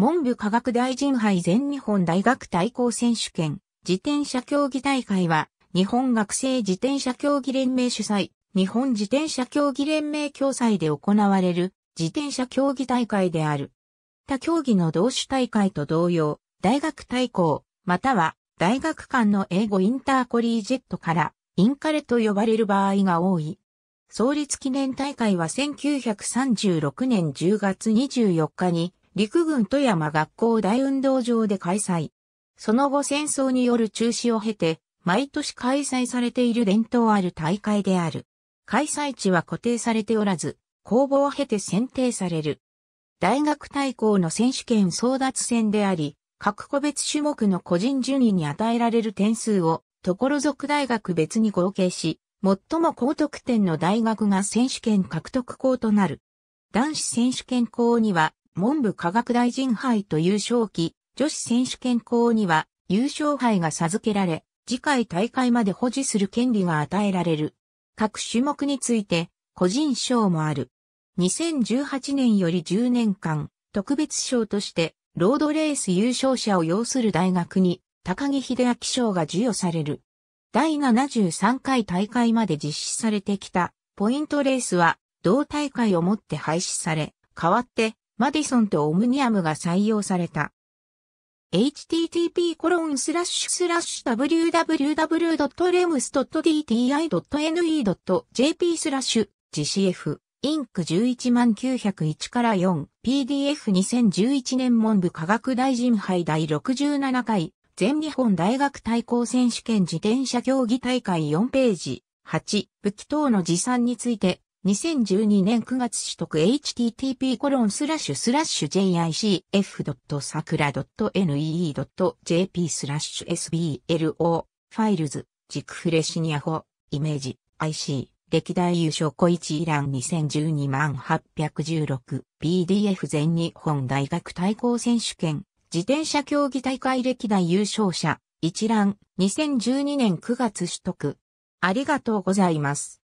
文部科学大臣杯全日本大学対抗選手権自転車競技大会は日本学生自転車競技連盟主催日本自転車競技連盟共催で行われる自転車競技大会である。他競技の同種大会と同様、大学対抗、または大学間の英語インターコリージェットからインカレと呼ばれる場合が多い。創立記念大会は1936年10月24日に陸軍富山学校大運動場で開催。その後戦争による中止を経て、毎年開催されている伝統ある大会である。開催地は固定されておらず、公募を経て選定される。大学対抗の選手権争奪戦であり、各個別種目の個人順位に与えられる点数を、ところ属大学別に合計し、最も高得点の大学が選手権獲得校となる。男子選手権校には、文部科学大臣杯という賞記、女子選手権校には優勝杯が授けられ、次回大会まで保持する権利が与えられる。各種目について個人賞もある。2018年より10年間、特別賞として、ロードレース優勝者を要する大学に、高木秀明賞が授与される。第73回大会まで実施されてきた、ポイントレースは、同大会をもって廃止され、代わって、マディソンとオムニアムが採用された。http://www.rems.dti.ne.jp スラッシュ GCF インク110901から 4PDF2011 年文部科学大臣杯第67回全日本大学対抗選手権自転車競技大会4ページ8武器等の持参について2012年9月取得 http コロンスラッシュスラッシュ jicf.sakura.nee.jp スラッシュ sblo ファイルズ軸フレシニアホイメージ IC 歴代優勝小一ン2012万 816PDF 全日本大学対抗選手権自転車競技大会歴代優勝者一覧2012年9月取得ありがとうございます。